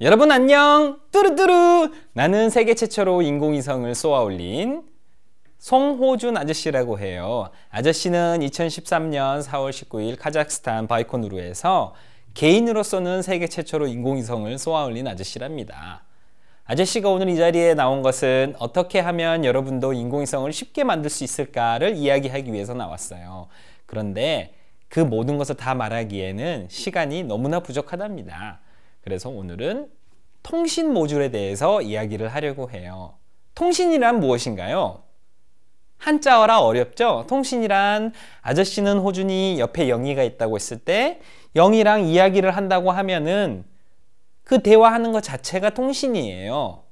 여러분 안녕 뚜루뚜루 나는 세계 최초로 인공위성을 쏘아 올린 송호준 아저씨라고 해요 아저씨는 2013년 4월 19일 카자흐스탄 바이코누르에서 개인으로서는 세계 최초로 인공위성을 쏘아 올린 아저씨랍니다 아저씨가 오늘 이 자리에 나온 것은 어떻게 하면 여러분도 인공위성을 쉽게 만들 수 있을까를 이야기하기 위해서 나왔어요 그런데 그 모든 것을 다 말하기에는 시간이 너무나 부족하답니다 그래서 오늘은 통신 모듈에 대해서 이야기를 하려고 해요. 통신이란 무엇인가요? 한자어라 어렵죠? 통신이란 아저씨는 호준이 옆에 영희가 있다고 했을 때 영희랑 이야기를 한다고 하면은 그 대화하는 것 자체가 통신이에요.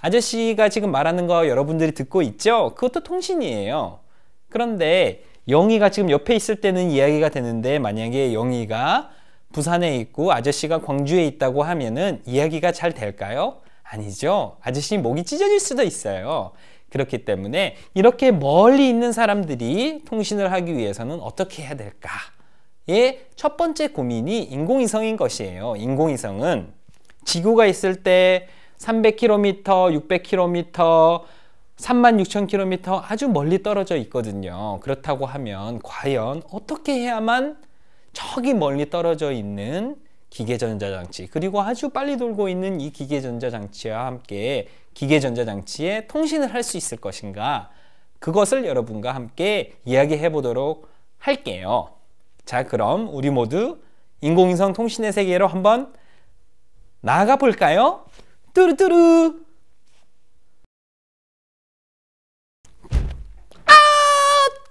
아저씨가 지금 말하는 거 여러분들이 듣고 있죠? 그것도 통신이에요. 그런데 영희가 지금 옆에 있을 때는 이야기가 되는데 만약에 영희가 부산에 있고 아저씨가 광주에 있다고 하면은 이야기가 잘 될까요? 아니죠. 아저씨 목이 찢어질 수도 있어요. 그렇기 때문에 이렇게 멀리 있는 사람들이 통신을 하기 위해서는 어떻게 해야 될까의 예, 첫 번째 고민이 인공위성인 것이에요. 인공위성은 지구가 있을 때 300km, 600km, 36,000km 아주 멀리 떨어져 있거든요. 그렇다고 하면 과연 어떻게 해야만 저기 멀리 떨어져 있는 기계전자장치 그리고 아주 빨리 돌고 있는 이 기계전자장치와 함께 기계전자장치에 통신을 할 수 있을 것인가 그것을 여러분과 함께 이야기해 보도록 할게요 자 그럼 우리 모두 인공위성 통신의 세계로 한번 나아가 볼까요? 뚜루뚜루 아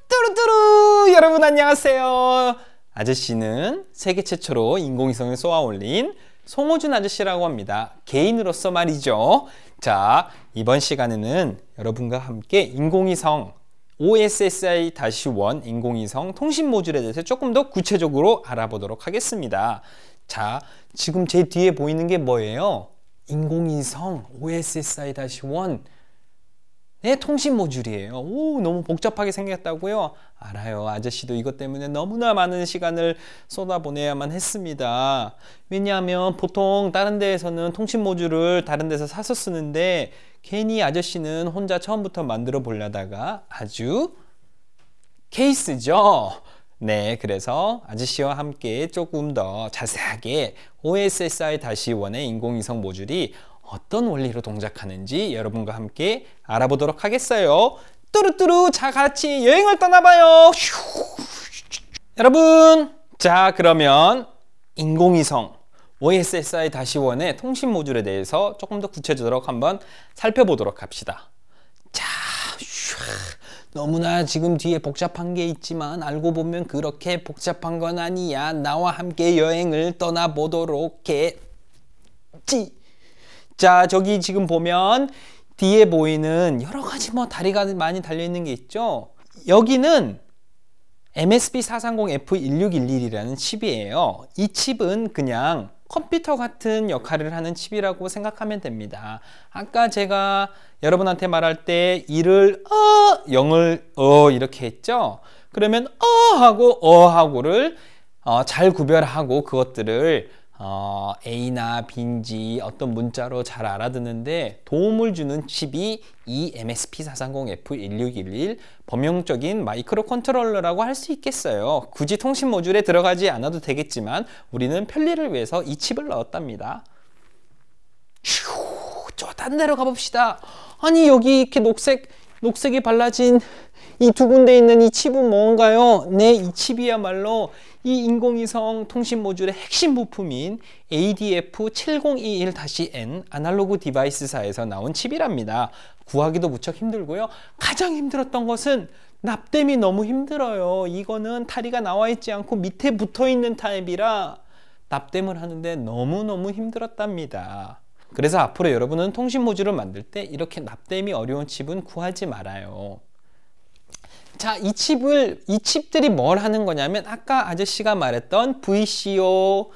뚜루뚜루 여러분 안녕하세요 아저씨는 세계 최초로 인공위성을 쏘아 올린 송호준 아저씨라고 합니다. 개인으로서 말이죠. 자, 이번 시간에는 여러분과 함께 인공위성 OSSI-1 인공위성 통신 모듈에 대해서 조금 더 구체적으로 알아보도록 하겠습니다. 자, 지금 제 뒤에 보이는 게 뭐예요? 인공위성 OSSI-1 네, 통신 모듈이에요. 오, 너무 복잡하게 생겼다고요? 알아요. 아저씨도 이것 때문에 너무나 많은 시간을 쏟아보내야만 했습니다. 왜냐하면 보통 다른 데에서는 통신 모듈을 다른 데서 사서 쓰는데 괜히 아저씨는 혼자 처음부터 만들어 보려다가 아주 케이스죠. 네, 그래서 아저씨와 함께 조금 더 자세하게 OSSI-1의 인공위성 모듈이 어떤 원리로 동작하는지 여러분과 함께 알아보도록 하겠어요. 뚜루뚜루 자 같이 여행을 떠나봐요. 여러분 자 그러면 인공위성 OSSI 다시 원의 통신 모듈에 대해서 조금 더 구체적으로 한번 살펴보도록 합시다. 자, 슈 너무나 지금 뒤에 복잡한 게 있지만 알고 보면 그렇게 복잡한 건 아니야. 나와 함께 여행을 떠나보도록 해. 지. 자, 저기 지금 보면 뒤에 보이는 여러 가지 뭐 다리가 많이 달려 있는 게 있죠. 여기는 MSB 430 F1611이라는 칩이에요. 이 칩은 그냥 컴퓨터 같은 역할을 하는 칩이라고 생각하면 됩니다. 아까 제가 여러분한테 말할 때 이를 어 0을 어 이렇게 했죠. 그러면 어 하고 어 하고를 어, 잘 구별하고 그것들을 어, A나 B인지 어떤 문자로 잘 알아듣는데 도움을 주는 칩이 이 e MSP430F1611 범용적인 마이크로 컨트롤러라고 할 수 있겠어요. 굳이 통신 모듈에 들어가지 않아도 되겠지만 우리는 편리를 위해서 이 칩을 넣었답니다. 휴, 저딴 데로 가봅시다. 아니 여기 이렇게 녹색, 녹색이 발라진 이두 군데 있는 이 칩은 뭔가요? 네, 이 칩이야말로 이 인공위성 통신 모듈의 핵심 부품인 ADF7021-N 아날로그 디바이스사에서 나온 칩이랍니다. 구하기도 무척 힘들고요. 가장 힘들었던 것은 납땜이 너무 힘들어요. 이거는 다리가 나와 있지 않고 밑에 붙어 있는 타입이라 납땜을 하는데 너무너무 힘들었답니다. 그래서 앞으로 여러분은 통신 모듈을 만들 때 이렇게 납땜이 어려운 칩은 구하지 말아요. 자, 이 칩을 이 칩들이 뭘 하는 거냐면 아까 아저씨가 말했던 VCO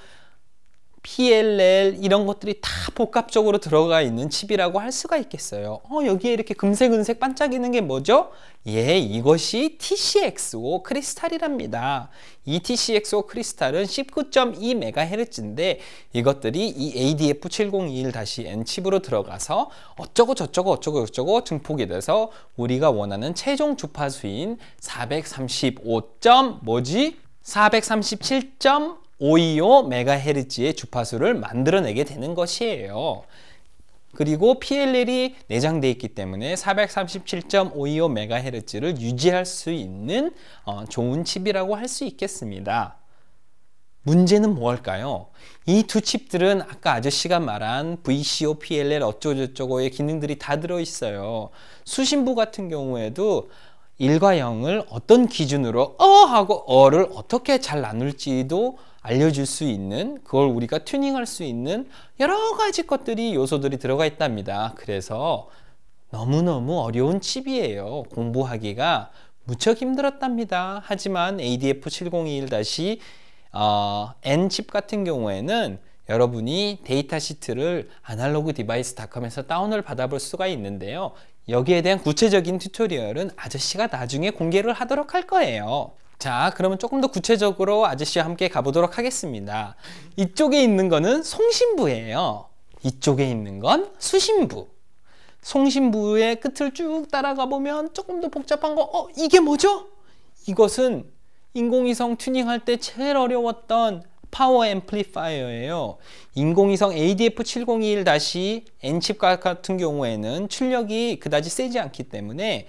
PLL 이런 것들이 다 복합적으로 들어가 있는 칩이라고 할 수가 있겠어요. 어, 여기에 이렇게 금색은색 반짝이는 게 뭐죠? 예, 이것이 TCXO 크리스탈이랍니다. 이 TCXO 크리스탈은 19.2MHz인데 이것들이 이 ADF7021-N 칩으로 들어가서 어쩌고 저쩌고 어쩌고 저쩌고 증폭이 돼서 우리가 원하는 최종 주파수인 435. 뭐지? 525 메가헤르츠의 주파수를 만들어내게 되는 것이에요. 그리고 PLL이 내장되어 있기 때문에 437.525 메가헤르츠를 유지할 수 있는 어, 좋은 칩이라고 할 수 있겠습니다. 문제는 뭘까요? 이 두 칩들은 아까 아저씨가 말한 VCO, PLL 어쩌고저쩌고의 기능들이 다 들어있어요. 수신부 같은 경우에도 1과 0을 어떤 기준으로 어 하고 어를 어떻게 잘 나눌지도 알려줄 수 있는 그걸 우리가 튜닝할 수 있는 여러 가지 것들이 요소들이 들어가 있답니다. 그래서 너무너무 어려운 칩이에요. 공부하기가 무척 힘들었답니다. 하지만 ADF701- 2 어, N칩 같은 경우에는 여러분이 데이터 시트를 아날로그 디바이스닷컴에서 다운을 받아볼 수가 있는데요. 여기에 대한 구체적인 튜토리얼은 아저씨가 나중에 공개를 하도록 할 거예요. 자, 그러면 조금 더 구체적으로 아저씨와 함께 가보도록 하겠습니다. 이쪽에 있는 거는 송신부예요. 이쪽에 있는 건 수신부. 송신부의 끝을 쭉 따라가 보면 조금 더 복잡한 거, 어, 이게 뭐죠? 이것은 인공위성 튜닝할 때 제일 어려웠던 파워 앰플리파이어예요. 인공위성 ADF7021-N 칩 같은 경우에는 출력이 그다지 세지 않기 때문에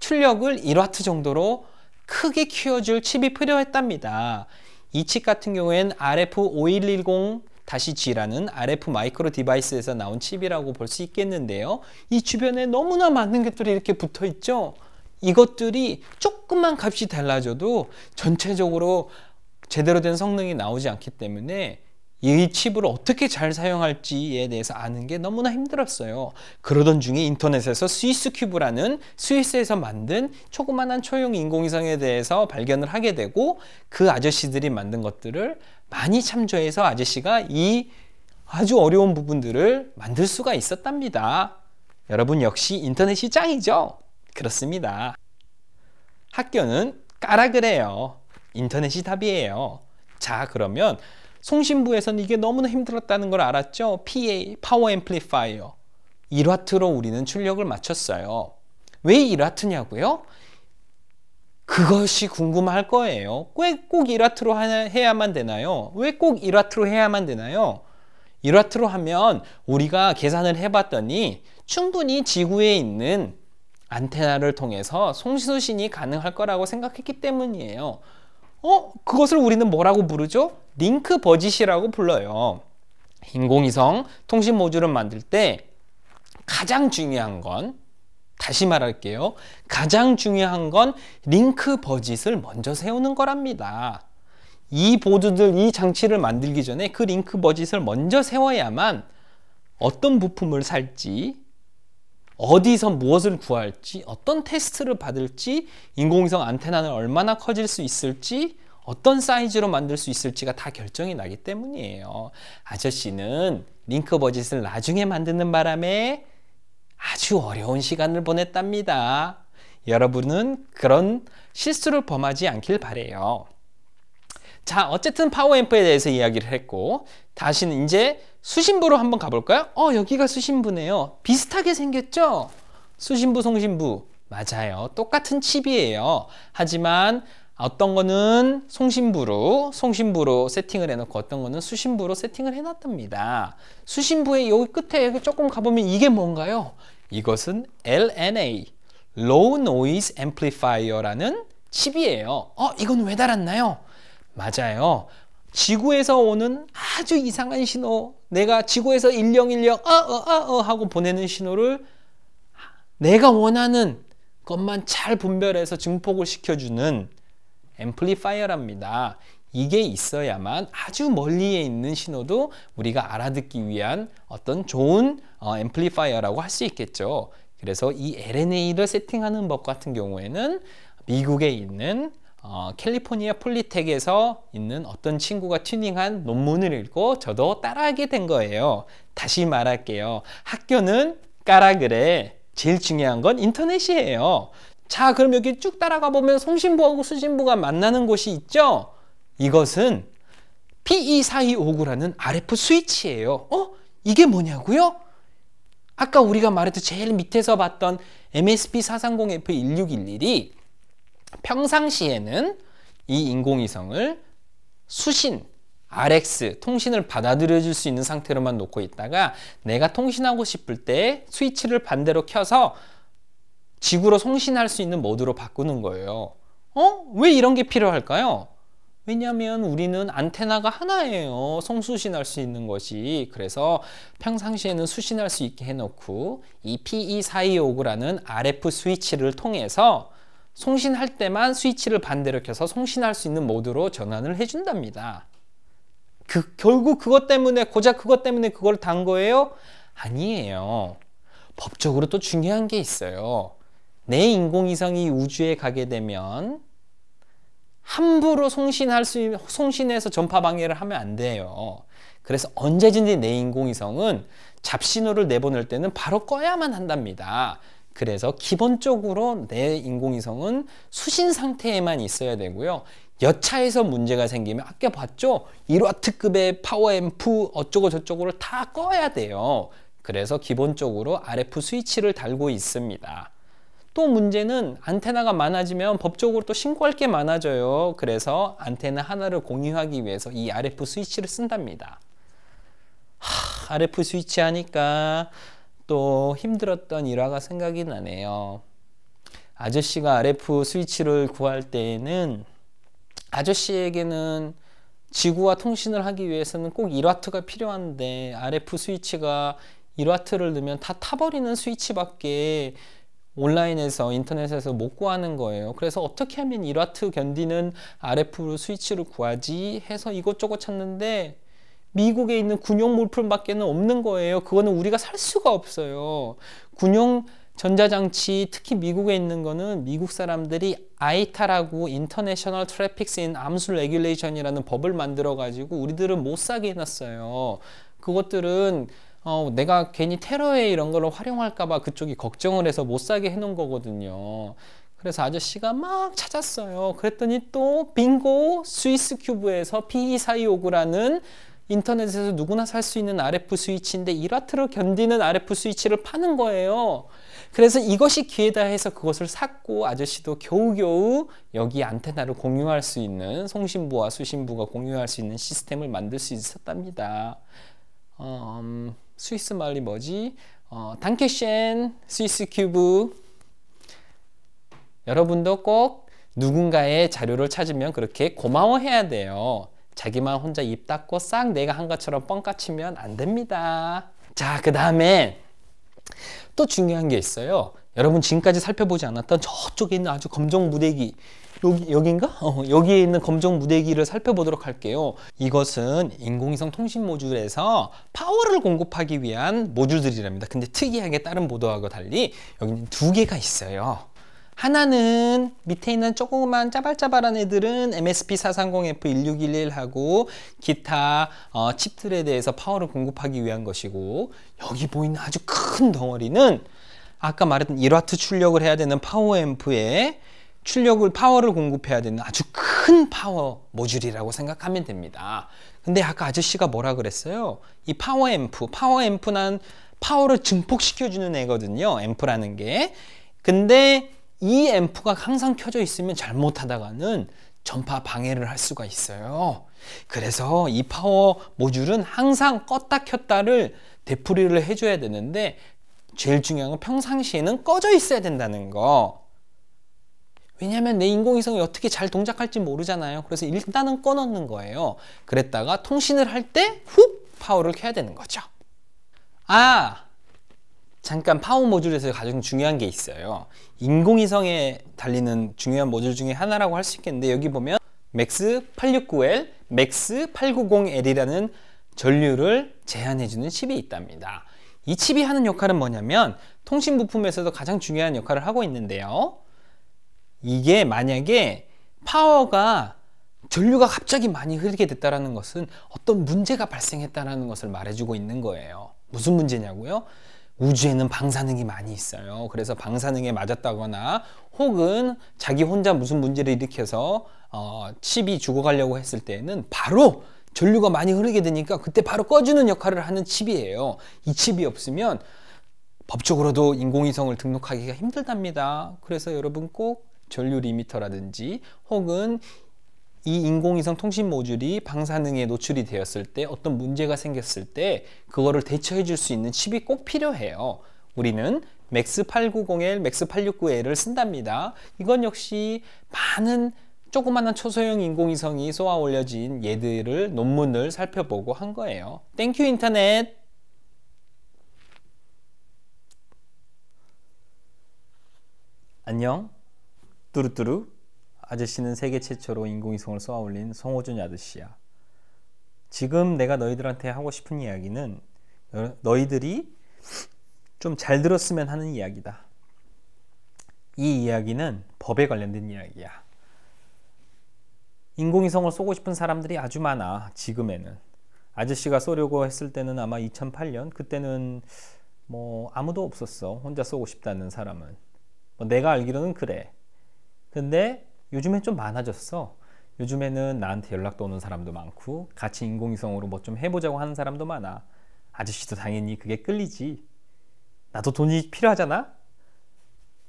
출력을 1와트 정도로 크게 키워줄 칩이 필요했답니다. 이 칩 같은 경우엔 RF5110-G라는 RF 마이크로 디바이스에서 나온 칩이라고 볼 수 있겠는데요. 이 주변에 너무나 많은 것들이 이렇게 붙어 있죠. 이것들이 조금만 값이 달라져도 전체적으로 제대로 된 성능이 나오지 않기 때문에 이 칩을 어떻게 잘 사용할지에 대해서 아는 게 너무나 힘들었어요. 그러던 중에 인터넷에서 스위스 큐브라는 스위스에서 만든 조그만한 초용 인공위성에 대해서 발견을 하게 되고 그 아저씨들이 만든 것들을 많이 참조해서 아저씨가 이 아주 어려운 부분들을 만들 수가 있었답니다. 여러분 역시 인터넷이 짱이죠? 그렇습니다. 학교는 까라 그래요. 인터넷이 답이에요. 자, 그러면 송신부에서는 이게 너무나 힘들었다는 걸 알았죠. PA, 파워 앰플리파이어. 1와트로 우리는 출력을 마쳤어요. 왜 1와트냐고요? 그것이 궁금할 거예요. 왜 꼭 1와트로 해야만 되나요? 왜 꼭 1와트로 해야만 되나요? 1와트로 하면 우리가 계산을 해봤더니 충분히 지구에 있는 안테나를 통해서 송신이 가능할 거라고 생각했기 때문이에요. 어? 그것을 우리는 뭐라고 부르죠? 링크 버짓이라고 불러요. 인공위성 통신 모듈을 만들 때 가장 중요한 건 다시 말할게요. 가장 중요한 건 링크 버짓을 먼저 세우는 거랍니다. 이 보드들, 이 장치를 만들기 전에 그 링크 버짓을 먼저 세워야만 어떤 부품을 살지 어디서 무엇을 구할지, 어떤 테스트를 받을지, 인공위성 안테나는 얼마나 커질 수 있을지, 어떤 사이즈로 만들 수 있을지가 다 결정이 나기 때문이에요. 아저씨는 링크 버짓을 나중에 만드는 바람에 아주 어려운 시간을 보냈답니다. 여러분은 그런 실수를 범하지 않길 바래요. 자, 어쨌든 파워앰프에 대해서 이야기를 했고 다시는 이제 수신부로 한번 가볼까요? 어 여기가 수신부네요. 비슷하게 생겼죠? 수신부, 송신부 맞아요. 똑같은 칩이에요. 하지만 어떤 거는 송신부로 송신부로 세팅을 해놓고 어떤 거는 수신부로 세팅을 해놨답니다. 수신부의 여기 끝에 여기 조금 가보면 이게 뭔가요? 이것은 LNA, Low Noise Amplifier라는 칩이에요. 어, 이건 왜 달았나요? 맞아요. 지구에서 오는 아주 이상한 신호, 내가 지구에서 일령일령 어어어어 어, 어, 어 하고 보내는 신호를 내가 원하는 것만 잘 분별해서 증폭을 시켜주는 앰플리파이어랍니다. 이게 있어야만 아주 멀리에 있는 신호도 우리가 알아듣기 위한 어떤 좋은 어, 앰플리파이어라고 할 수 있겠죠. 그래서 이 LNA를 세팅하는 법 같은 경우에는 미국에 있는 어, 캘리포니아 폴리텍에서 있는 어떤 친구가 튜닝한 논문을 읽고 저도 따라하게 된 거예요. 다시 말할게요. 학교는 까라 그래. 제일 중요한 건 인터넷이에요. 자, 그럼 여기 쭉 따라가 보면 송신부하고 수신부가 만나는 곳이 있죠? 이것은 PE4259라는 RF 스위치예요. 어? 이게 뭐냐고요? 아까 우리가 말했던 제일 밑에서 봤던 MSP430F1611이 평상시에는 이 인공위성을 수신, RX, 통신을 받아들여 줄 수 있는 상태로만 놓고 있다가 내가 통신하고 싶을 때 스위치를 반대로 켜서 지구로 송신할 수 있는 모드로 바꾸는 거예요. 어? 왜 이런 게 필요할까요? 왜냐하면 우리는 안테나가 하나예요. 송수신할 수 있는 것이. 그래서 평상시에는 수신할 수 있게 해놓고 이 PE425라는 RF 스위치를 통해서 송신할 때만 스위치를 반대로 켜서 송신할 수 있는 모드로 전환을 해준답니다. 그, 결국 그것 때문에 고작 그것 때문에 그걸 단 거예요? 아니에요. 법적으로 또 중요한 게 있어요. 내 인공위성이 우주에 가게 되면 함부로 송신할 수 송신해서 전파 방해를 하면 안 돼요. 그래서 언제든지 내 인공위성은 잡신호를 내보낼 때는 바로 꺼야만 한답니다. 그래서 기본적으로 내 인공위성은 수신 상태에만 있어야 되고요. 여차에서 문제가 생기면 아껴 봤죠? 1와트급의 파워앰프 어쩌고 저쩌고를 다 꺼야 돼요. 그래서 기본적으로 RF 스위치를 달고 있습니다. 또 문제는 안테나가 많아지면 법적으로 또 신고할 게 많아져요. 그래서 안테나 하나를 공유하기 위해서 이 RF 스위치를 쓴답니다. 하, RF 스위치 하니까 또 힘들었던 일화가 생각이 나네요. 아저씨가 RF 스위치를 구할 때에는 아저씨에게는 지구와 통신을 하기 위해서는 꼭 1와트가 필요한데 RF 스위치가 1와트를 넣으면 다 타버리는 스위치밖에 온라인에서 인터넷에서 못 구하는 거예요. 그래서 어떻게 하면 1와트 견디는 RF 스위치를 구하지 해서 이것저것 찾는데 미국에 있는 군용 물품밖에는 없는 거예요. 그거는 우리가 살 수가 없어요. 군용 전자장치 특히 미국에 있는 거는 미국 사람들이 아이타라고 인터내셔널 트래픽스 인암술 레귤레이션이라는 법을 만들어 가지고 우리들은 못 사게 해놨어요. 그것들은 어, 내가 괜히 테러에 이런 걸 활용할까봐 그쪽이 걱정을 해서 못 사게 해놓은 거거든요. 그래서 아저씨가 막 찾았어요. 그랬더니 또 빙고 스위스 큐브에서 P2429라는 인터넷에서 누구나 살 수 있는 RF 스위치인데 1와트를 견디는 RF 스위치를 파는 거예요. 그래서 이것이 기회다 해서 그것을 샀고 아저씨도 겨우겨우 여기 안테나를 공유할 수 있는 송신부와 수신부가 공유할 수 있는 시스템을 만들 수 있었답니다. 어, 음, 스위스 말이 뭐지? 어, 단케셴 스위스 큐브 여러분도 꼭 누군가의 자료를 찾으면 그렇게 고마워해야 돼요. 자기만 혼자 입 닫고 싹 내가 한 것처럼 뻥까치면 안 됩니다. 자, 그 다음에 또 중요한 게 있어요. 여러분 지금까지 살펴보지 않았던 저쪽에 있는 아주 검정 무대기 여기, 여긴가? 어, 여기에 있는 검정 무대기를 살펴보도록 할게요. 이것은 인공위성 통신 모듈에서 파워를 공급하기 위한 모듈들이랍니다. 근데 특이하게 다른 보도하고 달리 여기는 두 개가 있어요. 하나는 밑에 있는 조그만 짜발짜발한 애들은 MSP 430F1611하고 기타 어, 칩들에 대해서 파워를 공급하기 위한 것이고 여기 보이는 아주 큰 덩어리는 아까 말했던 1와트 출력을 해야 되는 파워 앰프에 출력을 파워를 공급해야 되는 아주 큰 파워 모듈이라고 생각하면 됩니다. 근데 아까 아저씨가 뭐라 그랬어요? 이 파워 앰프, 파워 앰프는 파워를 증폭시켜주는 애거든요. 앰프라는 게. 근데 이 앰프가 항상 켜져 있으면 잘못하다가는 전파 방해를 할 수가 있어요. 그래서 이 파워 모듈은 항상 껐다 켰다를 되풀이를 해줘야 되는데 제일 중요한 건 평상시에는 꺼져 있어야 된다는 거. 왜냐하면 내 인공위성이 어떻게 잘 동작할지 모르잖아요. 그래서 일단은 꺼놓는 거예요. 그랬다가 통신을 할 때 훅 파워를 켜야 되는 거죠. 아! 잠깐 파워 모듈에서 가장 중요한 게 있어요 인공위성에 달리는 중요한 모듈 중에 하나라고 할 수 있겠는데 여기 보면 맥스 869L, 맥스 890L이라는 전류를 제한해주는 칩이 있답니다 이 칩이 하는 역할은 뭐냐면 통신 부품에서도 가장 중요한 역할을 하고 있는데요 이게 만약에 파워가 전류가 갑자기 많이 흐르게 됐다는 것은 어떤 문제가 발생했다는 것을 말해주고 있는 거예요 무슨 문제냐고요? 우주에는 방사능이 많이 있어요. 그래서 방사능에 맞았다거나 혹은 자기 혼자 무슨 문제를 일으켜서 어, 칩이 죽어가려고 했을 때는 바로 전류가 많이 흐르게 되니까 그때 바로 꺼주는 역할을 하는 칩이에요. 이 칩이 없으면 법적으로도 인공위성을 등록하기가 힘들답니다. 그래서 여러분 꼭 전류 리미터라든지 혹은 이 인공위성 통신 모듈이 방사능에 노출이 되었을 때 어떤 문제가 생겼을 때 그거를 대처해 줄 수 있는 칩이 꼭 필요해요. 우리는 맥스 890L, 맥스 869L을 쓴답니다. 이건 역시 많은 조그마한 초소형 인공위성이 쏘아 올려진 얘들을 논문을 살펴보고 한 거예요. 땡큐 인터넷! 안녕 뚜루뚜루 아저씨는 세계 최초로 인공위성을 쏘아 올린 송호준 아저씨야. 지금 내가 너희들한테 하고 싶은 이야기는 너희들이 좀 잘 들었으면 하는 이야기다. 이 이야기는 법에 관련된 이야기야. 인공위성을 쏘고 싶은 사람들이 아주 많아, 지금에는. 아저씨가 쏘려고 했을 때는 아마 2008년, 그때는 뭐 아무도 없었어. 혼자 쏘고 싶다는 사람은. 뭐 내가 알기로는 그래. 근데 요즘엔 좀 많아졌어. 요즘에는 나한테 연락도 오는 사람도 많고 같이 인공위성으로 뭐 좀 해보자고 하는 사람도 많아. 아저씨도 당연히 그게 끌리지. 나도 돈이 필요하잖아.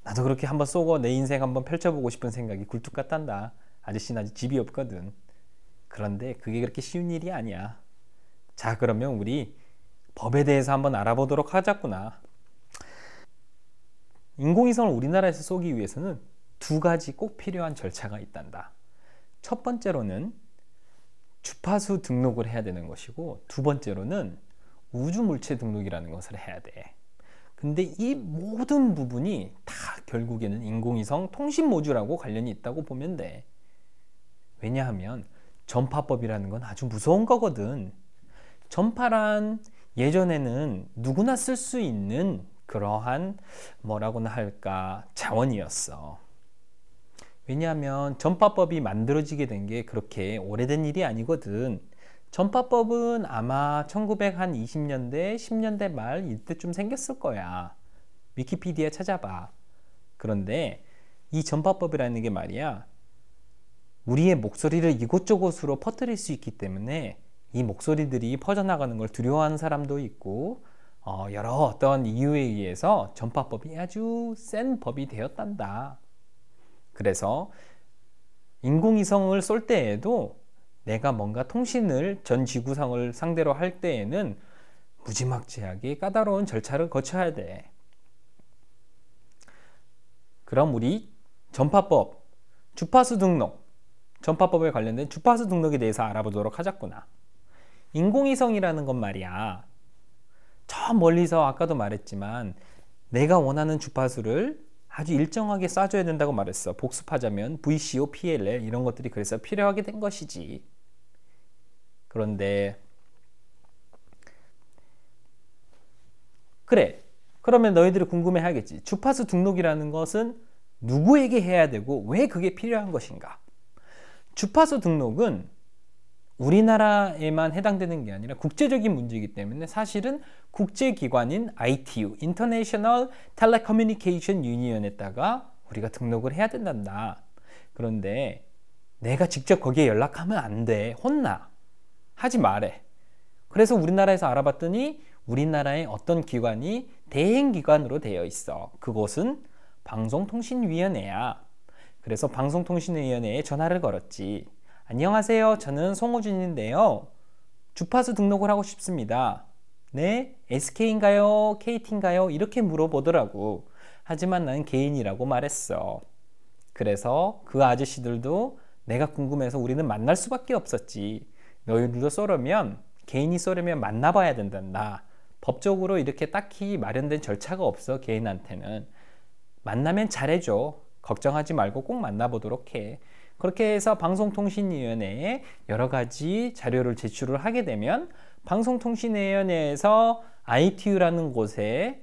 나도 그렇게 한번 쏘고 내 인생 한번 펼쳐보고 싶은 생각이 굴뚝 같단다. 아저씨는 아직 집이 없거든. 그런데 그게 그렇게 쉬운 일이 아니야. 자 그러면 우리 법에 대해서 한번 알아보도록 하자꾸나. 인공위성을 우리나라에서 쏘기 위해서는 두 가지 꼭 필요한 절차가 있단다. 첫 번째로는 주파수 등록을 해야 되는 것이고 두 번째로는 우주물체 등록이라는 것을 해야 돼. 근데 이 모든 부분이 다 결국에는 인공위성 통신 모듈하고 관련이 있다고 보면 돼. 왜냐하면 전파법이라는 건 아주 무서운 거거든. 전파란 예전에는 누구나 쓸 수 있는 그러한 뭐라고나 할까 자원이었어. 왜냐하면 전파법이 만들어지게 된 게 그렇게 오래된 일이 아니거든. 전파법은 아마 1920년대, 10년대 말 이때쯤 생겼을 거야. 위키피디아 찾아봐. 그런데 이 전파법이라는 게 말이야. 우리의 목소리를 이곳저곳으로 퍼뜨릴 수 있기 때문에 이 목소리들이 퍼져나가는 걸 두려워하는 사람도 있고 어, 여러 어떤 이유에 의해서 전파법이 아주 센 법이 되었단다. 그래서 인공위성을 쏠 때에도 내가 뭔가 통신을 전 지구상을 상대로 할 때에는 무지막지하게 까다로운 절차를 거쳐야 돼. 그럼 우리 전파법, 주파수 등록, 전파법에 관련된 주파수 등록에 대해서 알아보도록 하자꾸나. 인공위성이라는 건 말이야. 저 멀리서 아까도 말했지만 내가 원하는 주파수를 아주 일정하게 쏴줘야 된다고 말했어. 복습하자면 VCO, PLL 이런 것들이 그래서 필요하게 된 것이지. 그런데 그래. 그러면 너희들이 궁금해 하겠지. 주파수 등록이라는 것은 누구에게 해야 되고 왜 그게 필요한 것인가? 주파수 등록은 우리나라에만 해당되는 게 아니라 국제적인 문제이기 때문에 사실은 국제기관인 ITU, International Telecommunication Union에다가 우리가 등록을 해야 된단다. 그런데 내가 직접 거기에 연락하면 안 돼. 혼나. 하지 말해. 그래서 우리나라에서 알아봤더니 우리나라의 어떤 기관이 대행기관으로 되어 있어. 그곳은 방송통신위원회야. 그래서 방송통신위원회에 전화를 걸었지. 안녕하세요. 저는 송호준인데요. 주파수 등록을 하고 싶습니다. 네, SK인가요? KT인가요? 이렇게 물어보더라고. 하지만 난 개인이라고 말했어. 그래서 그 아저씨들도 내가 궁금해서 우리는 만날 수밖에 없었지. 너희들도 쏘려면 개인이 쏘려면 만나봐야 된단다. 법적으로 이렇게 딱히 마련된 절차가 없어 개인한테는 만나면 잘해줘. 걱정하지 말고 꼭 만나보도록 해. 그렇게 해서 방송통신위원회에 여러 가지 자료를 제출을 하게 되면 방송통신위원회에서 ITU라는 곳에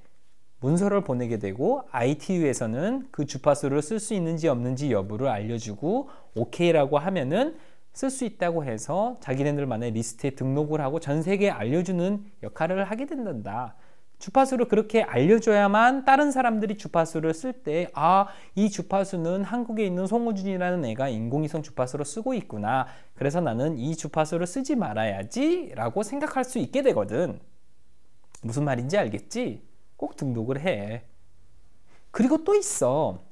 문서를 보내게 되고 ITU에서는 그 주파수를 쓸 수 있는지 없는지 여부를 알려주고 OK라고 하면은 쓸 수 있다고 해서 자기네들만의 리스트에 등록을 하고 전 세계에 알려주는 역할을 하게 된단다. 주파수를 그렇게 알려줘야만 다른 사람들이 주파수를 쓸 때 아 이 주파수는 한국에 있는 송우준이라는 애가 인공위성 주파수로 쓰고 있구나 그래서 나는 이 주파수를 쓰지 말아야지 라고 생각할 수 있게 되거든 무슨 말인지 알겠지? 꼭 등록을 해 그리고 또 있어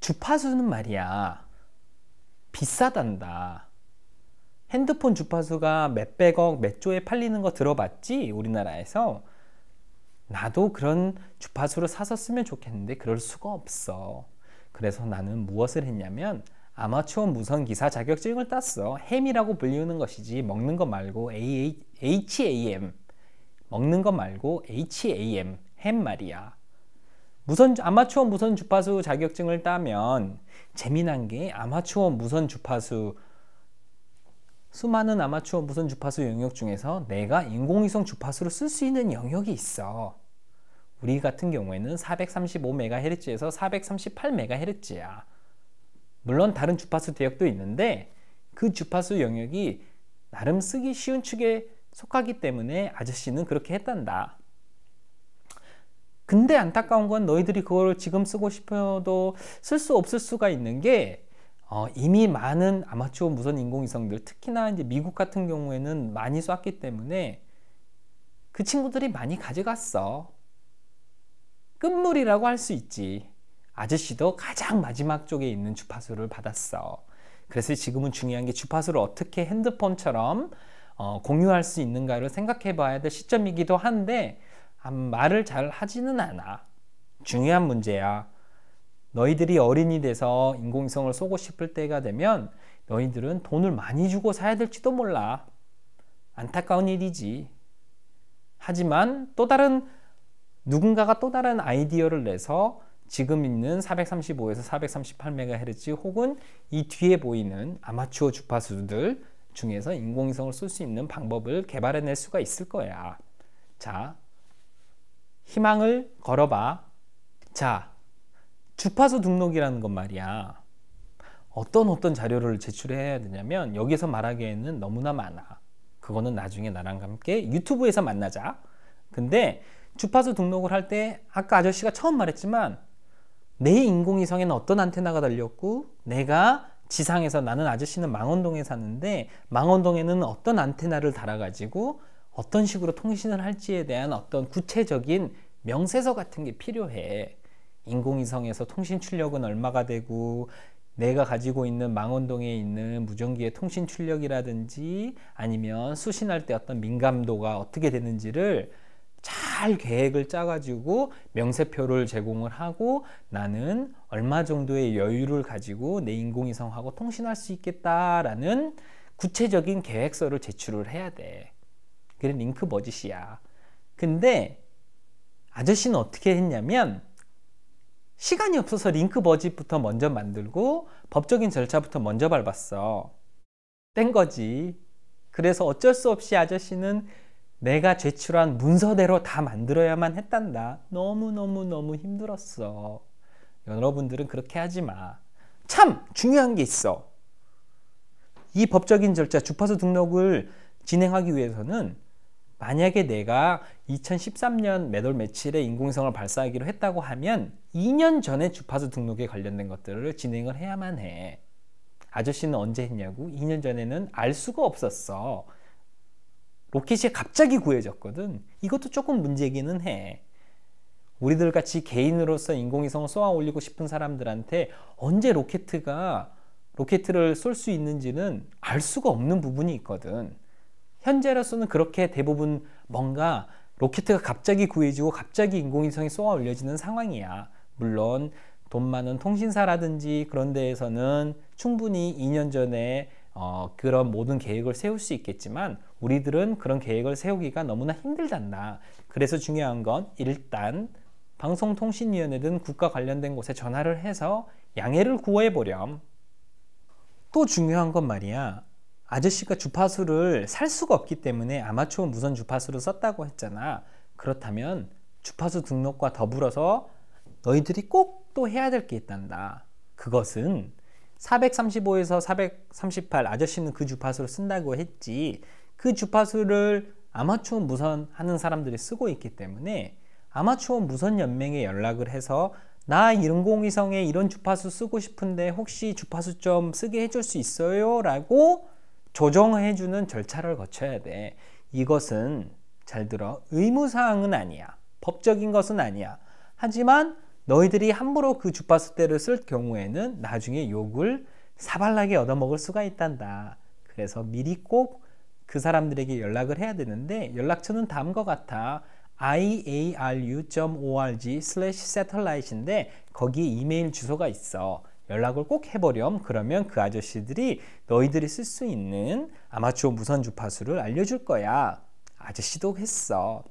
주파수는 말이야 비싸단다 핸드폰 주파수가 몇백억, 몇조에 팔리는 거 들어봤지? 우리나라에서. 나도 그런 주파수를 사서 쓰면 좋겠는데 그럴 수가 없어. 그래서 나는 무엇을 했냐면 아마추어 무선 기사 자격증을 땄어. 햄이라고 불리는 것이지 먹는 것 말고 a HAM 먹는 것 말고 HAM 햄 말이야. 무선 아마추어 무선 주파수 자격증을 따면 재미난 게 아마추어 무선 주파수 수많은 아마추어 무선 주파수 영역 중에서 내가 인공위성 주파수로 쓸 수 있는 영역이 있어. 우리 같은 경우에는 435MHz에서 438MHz야. 물론 다른 주파수 대역도 있는데 그 주파수 영역이 나름 쓰기 쉬운 축에 속하기 때문에 아저씨는 그렇게 했단다. 근데 안타까운 건 너희들이 그걸 지금 쓰고 싶어도 쓸 수 없을 수가 있는 게 어, 이미 많은 아마추어 무선 인공위성들 특히나 이제 미국 같은 경우에는 많이 쐈기 때문에 그 친구들이 많이 가져갔어. 끝물이라고 할 수 있지. 아저씨도 가장 마지막 쪽에 있는 주파수를 받았어. 그래서 지금은 중요한 게 주파수를 어떻게 핸드폰처럼 어, 공유할 수 있는가를 생각해 봐야 될 시점이기도 한데 아, 말을 잘 하지는 않아. 중요한 문제야. 너희들이 어린이 돼서 인공위성을 쏘고 싶을 때가 되면 너희들은 돈을 많이 주고 사야 될지도 몰라. 안타까운 일이지. 하지만 또 다른 누군가가 또 다른 아이디어를 내서 지금 있는 435에서 438MHz 혹은 이 뒤에 보이는 아마추어 주파수들 중에서 인공위성을 쏠 수 있는 방법을 개발해낼 수가 있을 거야. 자, 희망을 걸어봐. 자, 주파수 등록이라는 건 말이야. 어떤 어떤 자료를 제출해야 되냐면 여기서 말하기에는 너무나 많아. 그거는 나중에 나랑 함께 유튜브에서 만나자. 근데 주파수 등록을 할 때 아까 아저씨가 처음 말했지만 내 인공위성에는 어떤 안테나가 달렸고 내가 지상에서 나는 아저씨는 망원동에 사는데 망원동에는 어떤 안테나를 달아가지고 어떤 식으로 통신을 할지에 대한 어떤 구체적인 명세서 같은 게 필요해. 인공위성에서 통신 출력은 얼마가 되고 내가 가지고 있는 망원동에 있는 무전기의 통신 출력이라든지 아니면 수신할 때 어떤 민감도가 어떻게 되는지를 잘 계획을 짜가지고 명세표를 제공을 하고 나는 얼마 정도의 여유를 가지고 내 인공위성하고 통신할 수 있겠다라는 구체적인 계획서를 제출을 해야 돼. 그게 링크 버짓이야. 근데 아저씨는 어떻게 했냐면 시간이 없어서 링크 버짓부터 먼저 만들고 법적인 절차부터 먼저 밟았어. 뗀 거지. 그래서 어쩔 수 없이 아저씨는 내가 제출한 문서대로 다 만들어야만 했단다. 너무너무너무 힘들었어. 여러분들은 그렇게 하지 마. 참! 중요한 게 있어. 이 법적인 절차 주파수 등록을 진행하기 위해서는 만약에 내가 2013년 매달 며칠에 인공위성을 발사하기로 했다고 하면 2년 전에 주파수 등록에 관련된 것들을 진행을 해야만 해. 아저씨는 언제 했냐고? 2년 전에는 알 수가 없었어. 로켓이 갑자기 구해졌거든. 이것도 조금 문제기는 해. 우리들 같이 개인으로서 인공위성을 쏘아 올리고 싶은 사람들한테 언제 로켓가 로켓을 쏠 수 있는지는 알 수가 없는 부분이 있거든. 현재로서는 그렇게 대부분 뭔가 로켓가 갑자기 구해지고 갑자기 인공위성이 쏘아 올려지는 상황이야. 물론 돈 많은 통신사라든지 그런 데에서는 충분히 2년 전에 어, 그런 모든 계획을 세울 수 있겠지만 우리들은 그런 계획을 세우기가 너무나 힘들단다. 그래서 중요한 건 일단 방송통신위원회 등 국가 관련된 곳에 전화를 해서 양해를 구해 보렴. 또 중요한 건 말이야. 아저씨가 주파수를 살 수가 없기 때문에 아마추어 무선 주파수를 썼다고 했잖아. 그렇다면 주파수 등록과 더불어서 너희들이 꼭 또 해야 될 게 있단다. 그것은 435에서 438 아저씨는 그 주파수를 쓴다고 했지. 그 주파수를 아마추어 무선 하는 사람들이 쓰고 있기 때문에 아마추어 무선 연맹에 연락을 해서 나 인공위성에 이런 주파수 쓰고 싶은데 혹시 주파수 좀 쓰게 해줄 수 있어요? 라고 조정해주는 절차를 거쳐야 돼. 이것은 잘 들어 의무사항은 아니야. 법적인 것은 아니야. 하지만 너희들이 함부로 그 주파수대를 쓸 경우에는 나중에 욕을 사발나게 얻어먹을 수가 있단다. 그래서 미리 꼭 그 사람들에게 연락을 해야 되는데 연락처는 다음과 같아. iaru.org/satellite인데 거기 이메일 주소가 있어. 연락을 꼭 해버렴. 그러면 그 아저씨들이 너희들이 쓸 수 있는 아마추어 무선 주파수를 알려줄 거야. 아저씨도 했어.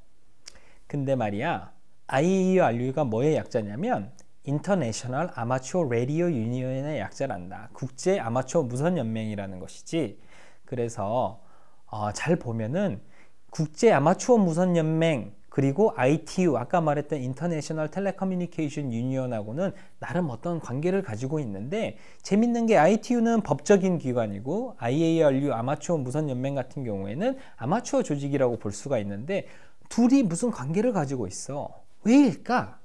근데 말이야, IEURU가 뭐의 약자냐면 인터내셔널 아마추어 라디오 유니언의 약자란다. 국제 아마추어 무선 연맹이라는 것이지. 그래서 어, 잘 보면은 국제 아마추어 무선 연맹 그리고 ITU 아까 말했던 인터내셔널 텔레커뮤니케이션 유니언하고는 나름 어떤 관계를 가지고 있는데 재밌는 게 ITU는 법적인 기관이고 IARU 아마추어 무선 연맹 같은 경우에는 아마추어 조직이라고 볼 수가 있는데 둘이 무슨 관계를 가지고 있어. 왜일까?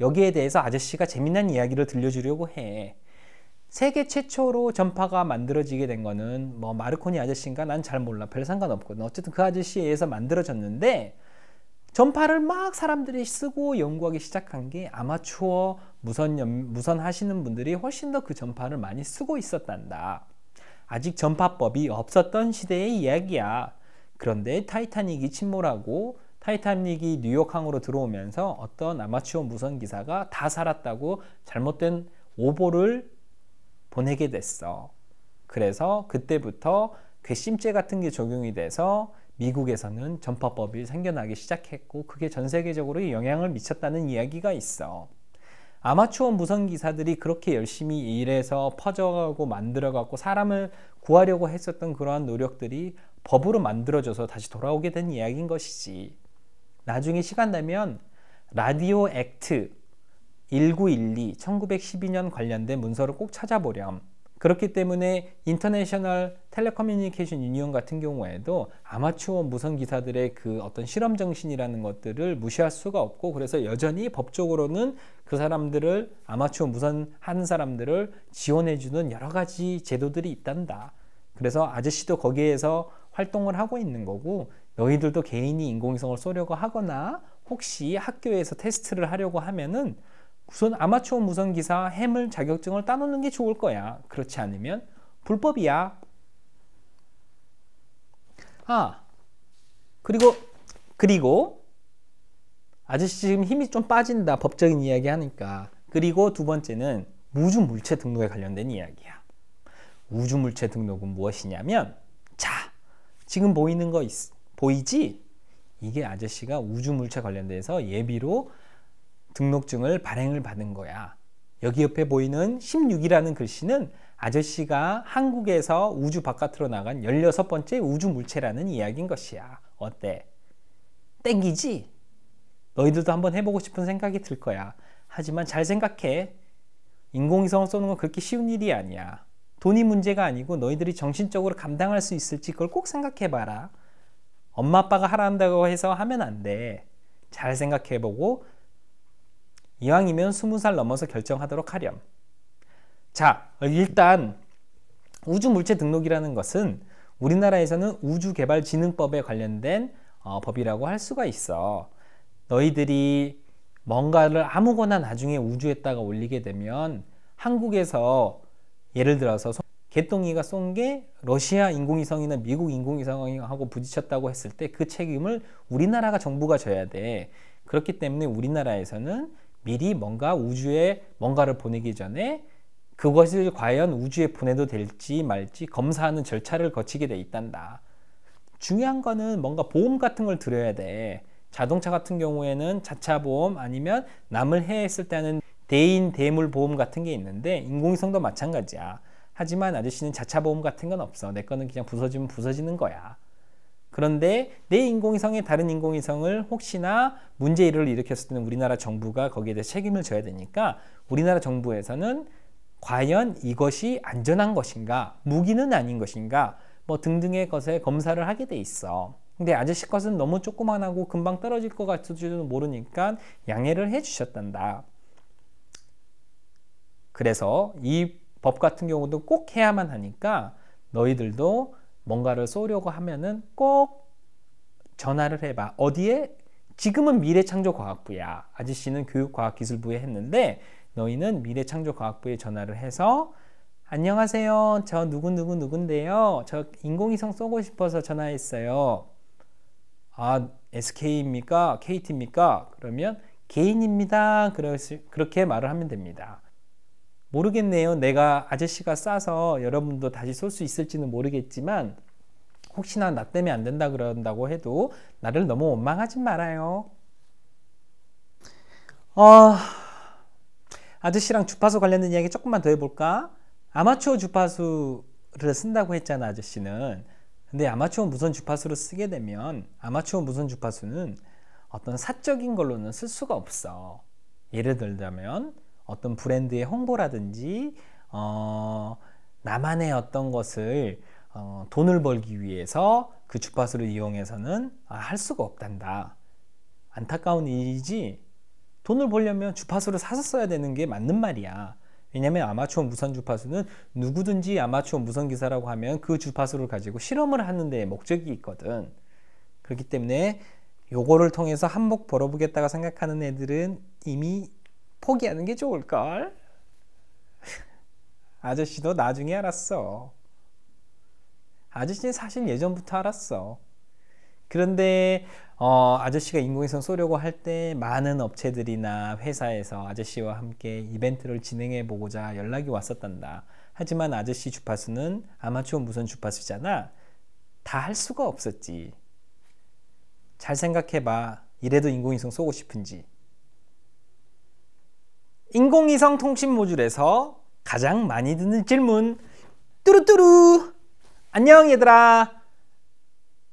여기에 대해서 아저씨가 재미난 이야기를 들려주려고 해. 세계 최초로 전파가 만들어지게 된 거는 뭐 마르코니 아저씨인가 난 잘 몰라 별 상관없거든 어쨌든 그 아저씨에 의해서 만들어졌는데 전파를 막 사람들이 쓰고 연구하기 시작한 게 아마추어 무선, 연, 무선 하시는 분들이 훨씬 더 그 전파를 많이 쓰고 있었단다. 아직 전파법이 없었던 시대의 이야기야. 그런데 타이타닉이 침몰하고 타이타닉이 뉴욕항으로 들어오면서 어떤 아마추어 무선 기사가 다 살았다고 잘못된 오보를 보내게 됐어. 그래서 그때부터 괘씸죄 같은 게 적용이 돼서 미국에서는 전파법이 생겨나기 시작했고 그게 전 세계적으로 영향을 미쳤다는 이야기가 있어. 아마추어 무선 기사들이 그렇게 열심히 일해서 퍼져가고 만들어갖고 사람을 구하려고 했었던 그러한 노력들이 법으로 만들어져서 다시 돌아오게 된 이야기인 것이지. 나중에 시간 되면 라디오 액트 1912 1912년 관련된 문서를 꼭 찾아보렴. 그렇기 때문에 인터내셔널 텔레커뮤니케이션 유니온 같은 경우에도 아마추어 무선 기사들의 그 어떤 실험 정신이라는 것들을 무시할 수가 없고 그래서 여전히 법적으로는 그 사람들을 아마추어 무선 하는 사람들을 지원해 주는 여러 가지 제도들이 있단다. 그래서 아저씨도 거기에서 활동을 하고 있는 거고 너희들도 개인이 인공위성을 쏘려고 하거나 혹시 학교에서 테스트를 하려고 하면은 우선 아마추어 무선기사 해물 자격증을 따놓는 게 좋을 거야. 그렇지 않으면 불법이야. 아, 그리고, 그리고, 아저씨 지금 힘이 좀 빠진다. 법적인 이야기 하니까. 그리고 두 번째는 우주 물체 등록에 관련된 이야기야. 우주 물체 등록은 무엇이냐면, 자, 지금 보이는 거 있, 보이지? 이게 아저씨가 우주 물체 관련돼서 예비로 등록증을 발행을 받은 거야. 여기 옆에 보이는 16이라는 글씨는 아저씨가 한국에서 우주 바깥으로 나간 16번째 우주 물체라는 이야기인 것이야. 어때? 땡기지? 너희들도 한번 해보고 싶은 생각이 들 거야. 하지만 잘 생각해. 인공위성을 쏘는 건 그렇게 쉬운 일이 아니야. 돈이 문제가 아니고 너희들이 정신적으로 감당할 수 있을지 그걸 꼭 생각해봐라. 엄마 아빠가 하라한다고 해서 하면 안 돼. 잘 생각해보고 이왕이면 스무 살 넘어서 결정하도록 하렴. 자, 일단 우주 물체 등록이라는 것은 우리나라에서는 우주개발진흥법에 관련된 어, 법이라고 할 수가 있어. 너희들이 뭔가를 아무거나 나중에 우주에다가 올리게 되면 한국에서 예를 들어서 개똥이가 쏜 게 러시아 인공위성이나 미국 인공위성하고 부딪혔다고 했을 때 그 책임을 우리나라가 정부가 져야 돼. 그렇기 때문에 우리나라에서는 미리 뭔가 우주에 뭔가를 보내기 전에 그것을 과연 우주에 보내도 될지 말지 검사하는 절차를 거치게 돼 있단다. 중요한 거는 뭔가 보험 같은 걸 들어야 돼. 자동차 같은 경우에는 자차 보험 아니면 남을 해했을 때는 대인 대물 보험 같은 게 있는데 인공위성도 마찬가지야. 하지만 아저씨는 자차 보험 같은 건 없어. 내 거는 그냥 부서지면 부서지는 거야. 그런데 내 인공위성이 다른 인공위성을 혹시나 문제일을 일으켰을 때는 우리나라 정부가 거기에 대해 책임을 져야 되니까 우리나라 정부에서는 과연 이것이 안전한 것인가 무기는 아닌 것인가 뭐 등등의 것에 검사를 하게 돼 있어 근데 아저씨 것은 너무 조그만하고 금방 떨어질 것 같을지도 모르니까 양해를 해 주셨단다 그래서 이 법 같은 경우도 꼭 해야만 하니까 너희들도 뭔가를 쏘려고 하면은 꼭 전화를 해봐. 어디에? 지금은 미래창조과학부야. 아저씨는 교육과학기술부에 했는데 너희는 미래창조과학부에 전화를 해서 안녕하세요. 저 누구누구 누군데요. 저 인공위성 쏘고 싶어서 전화했어요. 아, SK입니까? KT입니까? 그러면 개인입니다. 그렇게 말을 하면 됩니다. 모르겠네요. 내가 아저씨가 싸서 여러분도 다시 쏠 수 있을지는 모르겠지만 혹시나 나 때문에 안 된다 그런다고 해도 나를 너무 원망하지 말아요. 어, 아저씨랑 주파수 관련된 이야기 조금만 더 해볼까? 아마추어 주파수를 쓴다고 했잖아, 아저씨는. 근데 아마추어 무선 주파수를 쓰게 되면 아마추어 무선 주파수는 어떤 사적인 걸로는 쓸 수가 없어. 예를 들자면 어떤 브랜드의 홍보라든지 어, 나만의 어떤 것을 어, 돈을 벌기 위해서 그 주파수를 이용해서는 아, 할 수가 없단다. 안타까운 일이지 돈을 벌려면 주파수를 사서 써야 되는 게 맞는 말이야. 왜냐면 하 아마추어 무선 주파수는 누구든지 아마추어 무선 기사라고 하면 그 주파수를 가지고 실험을 하는 데 목적이 있거든. 그렇기 때문에 요거를 통해서 한몫 벌어보겠다고 생각하는 애들은 이미 포기하는 게 좋을걸? 아저씨도 나중에 알았어. 아저씨는 사실 예전부터 알았어. 그런데 어, 아저씨가 인공위성 쏘려고 할 때 많은 업체들이나 회사에서 아저씨와 함께 이벤트를 진행해 보고자 연락이 왔었단다. 하지만 아저씨 주파수는 아마추어 무선 주파수잖아. 다 할 수가 없었지. 잘 생각해봐. 이래도 인공위성 쏘고 싶은지. 인공위성 통신 모듈에서 가장 많이 듣는 질문 뚜루뚜루 안녕 얘들아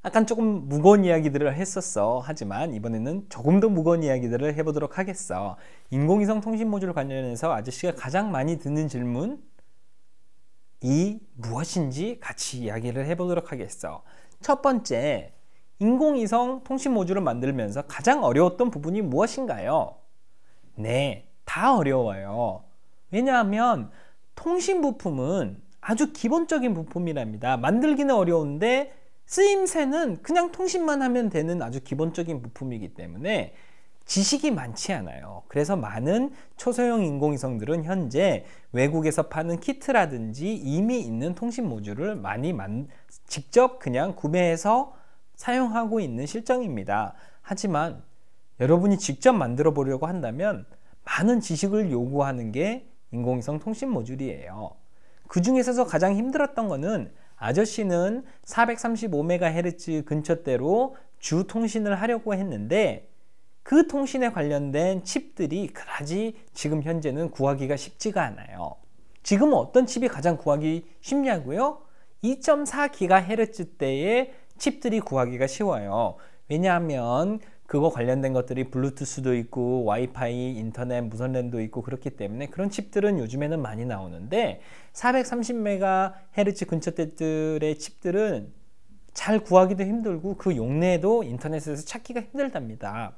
약간 조금 무거운 이야기들을 했었어 하지만 이번에는 조금 더 무거운 이야기들을 해보도록 하겠어 인공위성 통신 모듈 관련해서 아저씨가 가장 많이 듣는 질문 이 무엇인지 같이 이야기를 해보도록 하겠어 첫 번째 인공위성 통신 모듈을 만들면서 가장 어려웠던 부분이 무엇인가요? 네다 어려워요. 왜냐하면 통신 부품은 아주 기본적인 부품이랍니다. 만들기는 어려운데 쓰임새는 그냥 통신만 하면 되는 아주 기본적인 부품이기 때문에 지식이 많지 않아요. 그래서 많은 초소형 인공위성들은 현재 외국에서 파는 키트라든지 이미 있는 통신 모듈을 많이 만, 직접 그냥 구매해서 사용하고 있는 실정입니다. 하지만 여러분이 직접 만들어 보려고 한다면 많은 지식을 요구하는 게 인공위성 통신 모듈이에요. 그중에서 가장 힘들었던 거는 아저씨는 435MHz 근처대로 주 통신을 하려고 했는데 그 통신에 관련된 칩들이 그다지 지금 현재는 구하기가 쉽지가 않아요. 지금 어떤 칩이 가장 구하기 쉽냐고요? 2.4GHz대의 칩들이 구하기가 쉬워요. 왜냐하면 그거 관련된 것들이 블루투스도 있고 와이파이, 인터넷, 무선랜도 있고 그렇기 때문에 그런 칩들은 요즘에는 많이 나오는데 430메가헤르츠 근처대들의 칩들은 잘 구하기도 힘들고 그 용내에도 인터넷에서 찾기가 힘들답니다.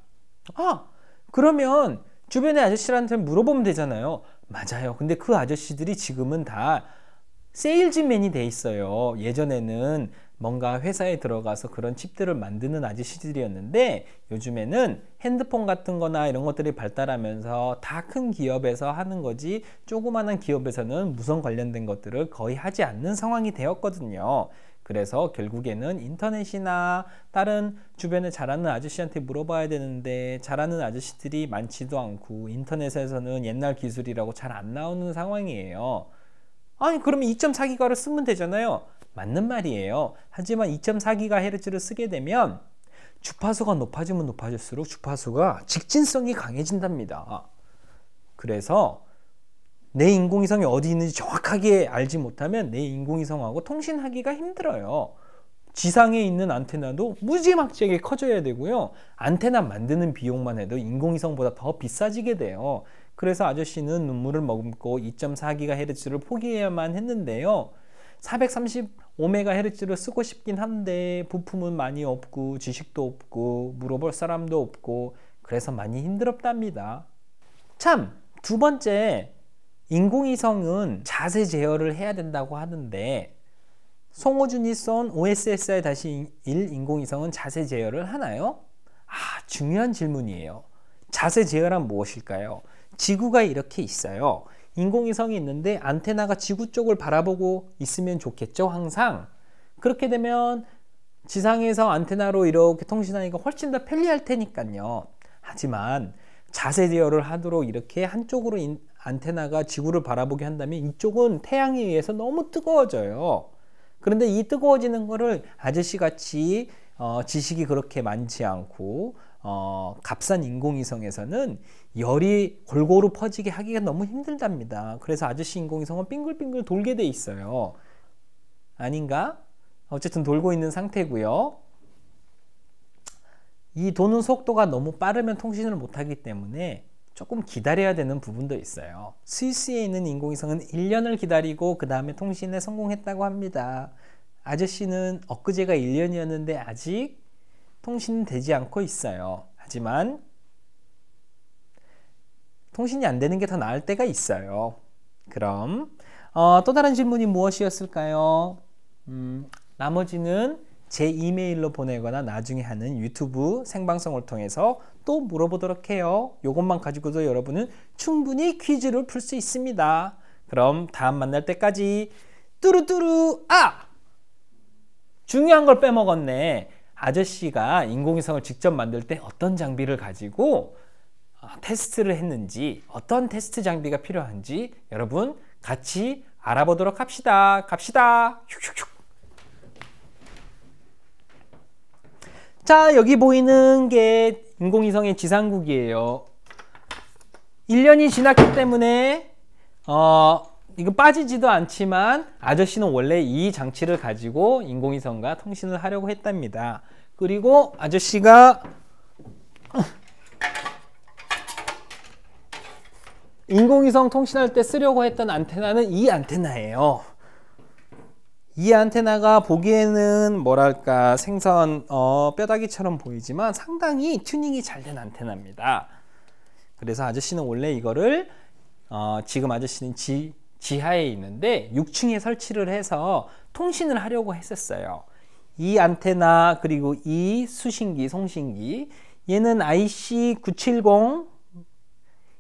아! 그러면 주변의 아저씨한테 물어보면 되잖아요. 맞아요. 근데 그 아저씨들이 지금은 다 세일즈맨이 돼 있어요. 예전에는 뭔가 회사에 들어가서 그런 칩들을 만드는 아직 시절이었는데 요즘에는 핸드폰 같은 거나 이런 것들이 발달하면서 다 큰 기업에서 하는 거지 조그마한 기업에서는 무선 관련된 것들을 거의 하지 않는 상황이 되었거든요. 그래서 결국에는 인터넷이나 다른 주변에 잘하는 아저씨한테 물어봐야 되는데 잘하는 아저씨들이 많지도 않고 인터넷에서는 옛날 기술이라고 잘 안 나오는 상황이에요. 아니 그러면 2.4기가를 쓰면 되잖아요. 맞는 말이에요. 하지만 2.4GHz를 쓰게 되면 주파수가 높아지면 높아질수록 주파수가 직진성이 강해진답니다. 그래서 내 인공위성이 어디 있는지 정확하게 알지 못하면 내 인공위성하고 통신하기가 힘들어요. 지상에 있는 안테나도 무지막지하게 커져야 되고요. 안테나 만드는 비용만 해도 인공위성보다 더 비싸지게 돼요. 그래서 아저씨는 눈물을 머금고 2.4GHz를 포기해야만 했는데요. 430 오메가헤르츠를 쓰고 싶긴 한데 부품은 많이 없고 지식도 없고 물어볼 사람도 없고 그래서 많이 힘들었답니다. 참! 두 번째, 인공위성은 자세 제어를 해야 된다고 하는데 송호준이 쏜 o s s 다시 1 인공위성은 자세 제어를 하나요? 아, 중요한 질문이에요. 자세 제어란 무엇일까요? 지구가 이렇게 있어요. 인공위성이 있는데 안테나가 지구 쪽을 바라보고 있으면 좋겠죠, 항상. 그렇게 되면 지상에서 안테나로 이렇게 통신하기가 훨씬 더 편리할 테니까요. 하지만 자세 제어를 하도록 이렇게 한쪽으로 인, 안테나가 지구를 바라보게 한다면 이쪽은 태양에 의해서 너무 뜨거워져요. 그런데 이 뜨거워지는 거를 아저씨같이 어, 지식이 그렇게 많지 않고 어, 값싼 인공위성에서는 열이 골고루 퍼지게 하기가 너무 힘들답니다. 그래서 아저씨 인공위성은 빙글빙글 돌게 돼 있어요. 아닌가? 어쨌든 돌고 있는 상태고요. 이 도는 속도가 너무 빠르면 통신을 못하기 때문에 조금 기다려야 되는 부분도 있어요. 스위스에 있는 인공위성은 1년을 기다리고 그 다음에 통신에 성공했다고 합니다. 아저씨는 엊그제가 1년이었는데 아직 통신 되지 않고 있어요. 하지만 통신이 안 되는 게 더 나을 때가 있어요. 그럼 어, 또 다른 질문이 무엇이었을까요? 음, 나머지는 제 이메일로 보내거나 나중에 하는 유튜브 생방송을 통해서 또 물어보도록 해요. 이것만 가지고도 여러분은 충분히 퀴즈를 풀 수 있습니다. 그럼 다음 만날 때까지 뚜루뚜루 아! 중요한 걸 빼먹었네. 아저씨가 인공위성을 직접 만들 때 어떤 장비를 가지고 어, 테스트를 했는지 어떤 테스트 장비가 필요한지 여러분 같이 알아보도록 합시다. 갑시다. 슉슉슉. 자, 여기 보이는 게 인공위성의 지상국이에요. 1년이 지났기 때문에 어, 이거 빠지지도 않지만 아저씨는 원래 이 장치를 가지고 인공위성과 통신을 하려고 했답니다. 그리고 아저씨가 인공위성 통신할 때 쓰려고 했던 안테나는 이 안테나예요. 이 안테나가 보기에는 뭐랄까 생선 어, 뼈다귀처럼 보이지만 상당히 튜닝이 잘 된 안테나입니다. 그래서 아저씨는 원래 이거를 어, 지금 아저씨는 지, 지하에 있는데 6층에 설치를 해서 통신을 하려고 했었어요. 이 안테나 그리고 이 수신기, 송신기 얘는 IC 970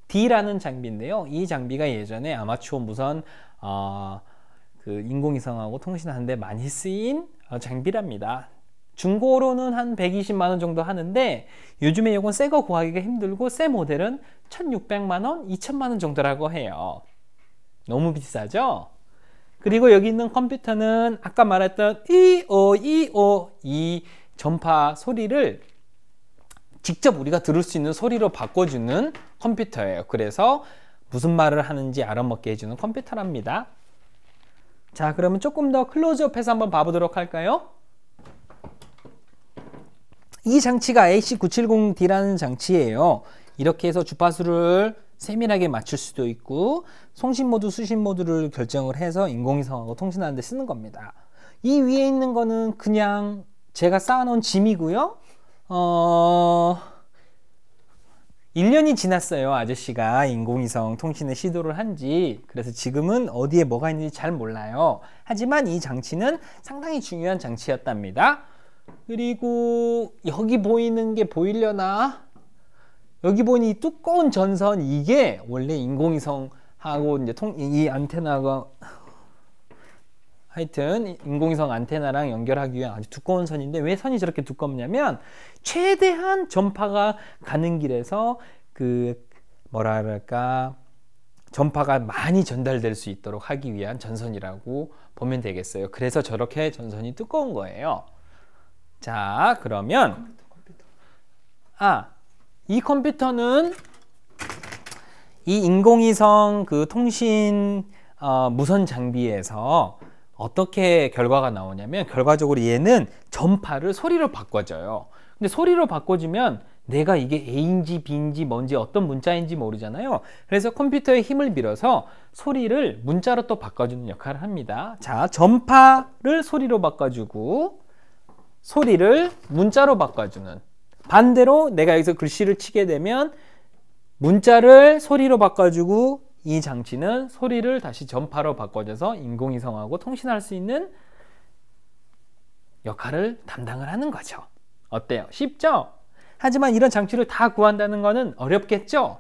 D라는 장비인데요. 이 장비가 예전에 아마추어 무선 어, 그 인공위성하고 통신하는데 많이 쓰인 어, 장비랍니다. 중고로는 한 120만원 정도 하는데 요즘에 이건 새거 구하기가 힘들고 새 모델은 1600만원, 2000만원 정도라고 해요. 너무 비싸죠? 그리고 여기 있는 컴퓨터는 아까 말했던 이오이오 이 전파 소리를 직접 우리가 들을 수 있는 소리로 바꿔주는 컴퓨터예요. 그래서 무슨 말을 하는지 알아먹게 해주는 컴퓨터랍니다. 자, 그러면 조금 더 클로즈업해서 한번 봐보도록 할까요? 이 장치가 AC970D라는 장치예요. 이렇게 해서 주파수를 세밀하게 맞출 수도 있고 송신 모드, 수신 모드를 결정을 해서 인공위성하고 통신하는 데 쓰는 겁니다. 이 위에 있는 거는 그냥 제가 쌓아놓은 짐이고요. 어... 1년이 지났어요. 아저씨가 인공위성 통신을 시도를 한 지. 그래서 지금은 어디에 뭐가 있는지 잘 몰라요. 하지만 이 장치는 상당히 중요한 장치였답니다. 그리고 여기 보이는 게 보이려나? 여기 보니 이 두꺼운 전선 이게 원래 인공위성하고 이제 통, 이 안테나가 하여튼 인공위성 안테나랑 연결하기 위한 아주 두꺼운 선인데 왜 선이 저렇게 두껍냐면 최대한 전파가 가는 길에서 그뭐라그럴까 전파가 많이 전달될 수 있도록 하기 위한 전선이라고 보면 되겠어요. 그래서 저렇게 전선이 두꺼운 거예요. 자 그러면 아이 컴퓨터는 이 인공위성 그 통신 어, 무선 장비에서 어떻게 결과가 나오냐면 결과적으로 얘는 전파를 소리로 바꿔줘요. 근데 소리로 바꿔주면 내가 이게 A인지 B인지 뭔지 어떤 문자인지 모르잖아요. 그래서 컴퓨터에 힘을 빌어서 소리를 문자로 또 바꿔주는 역할을 합니다. 자, 전파를 소리로 바꿔주고 소리를 문자로 바꿔주는 반대로 내가 여기서 글씨를 치게 되면 문자를 소리로 바꿔주고 이 장치는 소리를 다시 전파로 바꿔줘서 인공위성하고 통신할 수 있는 역할을 담당을 하는 거죠. 어때요? 쉽죠? 하지만 이런 장치를 다 구한다는 것은 어렵겠죠?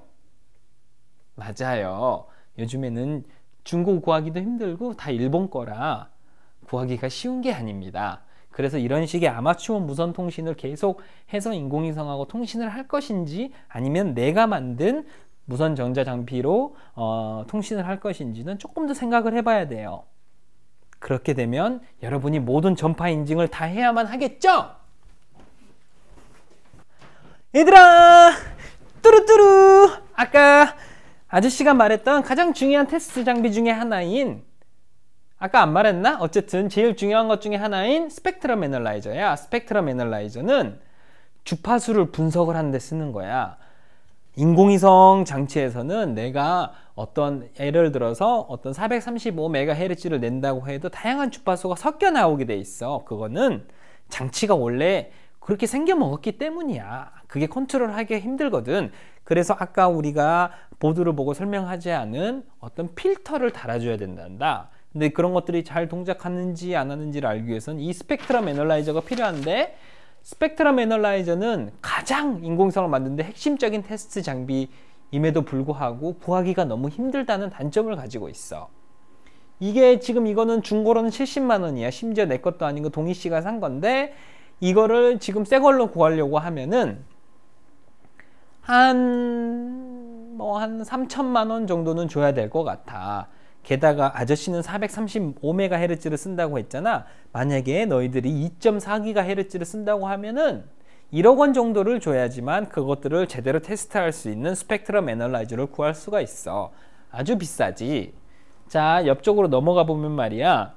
맞아요. 요즘에는 중고 구하기도 힘들고 다 일본 거라 구하기가 쉬운 게 아닙니다. 그래서 이런 식의 아마추어 무선 통신을 계속 해서 인공위성하고 통신을 할 것인지 아니면 내가 만든 무선 전자 장비로 어, 통신을 할 것인지는 조금 더 생각을 해봐야 돼요. 그렇게 되면 여러분이 모든 전파 인증을 다 해야만 하겠죠? 얘들아! 뚜루뚜루! 아까 아저씨가 말했던 가장 중요한 테스트 장비 중에 하나인 아까 안 말했나? 어쨌든 제일 중요한 것 중에 하나인 스펙트럼 애널라이저야. 스펙트럼 애널라이저는 주파수를 분석을 하는 데 쓰는 거야. 인공위성 장치에서는 내가 어떤 예를 들어서 어떤 435MHz를 낸다고 해도 다양한 주파수가 섞여 나오게 돼 있어. 그거는 장치가 원래 그렇게 생겨 먹었기 때문이야. 그게 컨트롤하기 가 힘들거든. 그래서 아까 우리가 보드를 보고 설명하지 않은 어떤 필터를 달아줘야 된단다. 근데 그런 것들이 잘 동작하는지 안 하는지를 알기 위해서는 이 스펙트럼 애널라이저가 필요한데 스펙트럼 애널라이저는 가장 인공성을 만드는데 핵심적인 테스트 장비임에도 불구하고 구하기가 너무 힘들다는 단점을 가지고 있어. 이게 지금 이거는 중고로는 70만원이야. 심지어 내 것도 아닌 거 그 동희씨가 산 건데 이거를 지금 새 걸로 구하려고 하면은 한 뭐한 뭐한 3천만원 정도는 줘야 될 것 같아. 게다가 아저씨는 4 3 5 m h z 를 쓴다고 했잖아. 만약에 너희들이 2 4 g h z 를 쓴다고 하면은 1억 원 정도를 줘야지만 그것들을 제대로 테스트할 수 있는 스펙트럼 애널라이저를 구할 수가 있어. 아주 비싸지. 자, 옆쪽으로 넘어가 보면 말이야.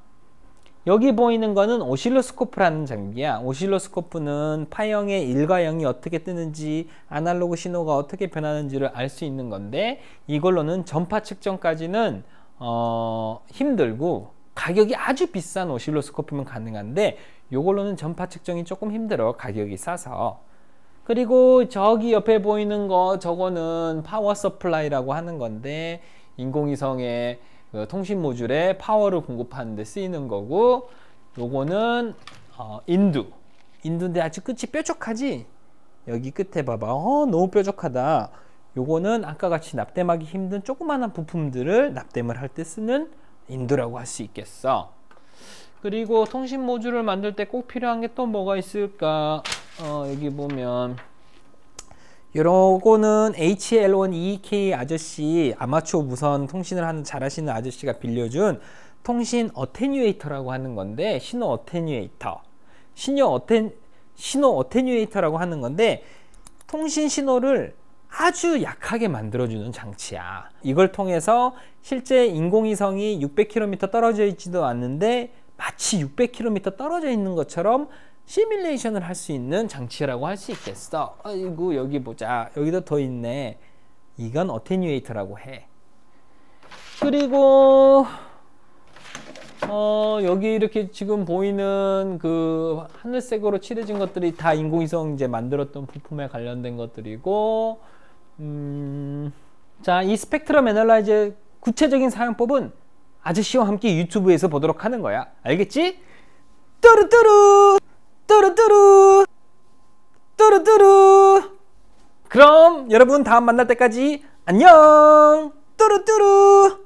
여기 보이는 거는 오실로스코프라는 장비야. 오실로스코프는 파형의 일과형이 어떻게 뜨는지 아날로그 신호가 어떻게 변하는지를 알 수 있는 건데 이걸로는 전파 측정까지는 어, 힘들고 가격이 아주 비싼 오실로스코프면 가능한데 요걸로는 전파 측정이 조금 힘들어 가격이 싸서 그리고 저기 옆에 보이는 거 저거는 파워 서플라이라고 하는 건데 인공위성의 그 통신 모듈에 파워를 공급하는 데 쓰이는 거고 요거는 어, 인두 인두인데 아직 끝이 뾰족하지 여기 끝에 봐봐 어 너무 뾰족하다 요거는 아까 같이 납땜하기 힘든 조그마한 부품들을 납땜을 할 때 쓰는 인도라고 할 수 있겠어. 그리고 통신 모듈을 만들 때 꼭 필요한 게 또 뭐가 있을까? 어, 여기 보면 요거는 HL1EK e 아저씨 아마추어 무선 통신을 하는 잘하시는 아저씨가 빌려준 통신 어테뉴에이터라고 하는 건데 신호 어테뉴에이터 신호 어텐 신호 어테뉴에이터라고 하는 건데 통신 신호를 아주 약하게 만들어주는 장치야. 이걸 통해서 실제 인공위성이 600km 떨어져 있지도 않는데 마치 600km 떨어져 있는 것처럼 시뮬레이션을 할 수 있는 장치라고 할 수 있겠어. 아이고 여기 보자. 여기도 더 있네. 이건 어테뉴에이터라고 해. 그리고 어, 여기 이렇게 지금 보이는 그 하늘색으로 칠해진 것들이 다 인공위성 이제 만들었던 부품에 관련된 것들이고 음, 자, 이 스펙트럼 애널라이저 구체적인 사용법은 아저씨와 함께 유튜브에서 보도록 하는 거야. 알겠지? 뚜루뚜루! 뚜루뚜루! 뚜루뚜루! 그럼 여러분 다음 만날 때까지 안녕! 뚜루뚜루!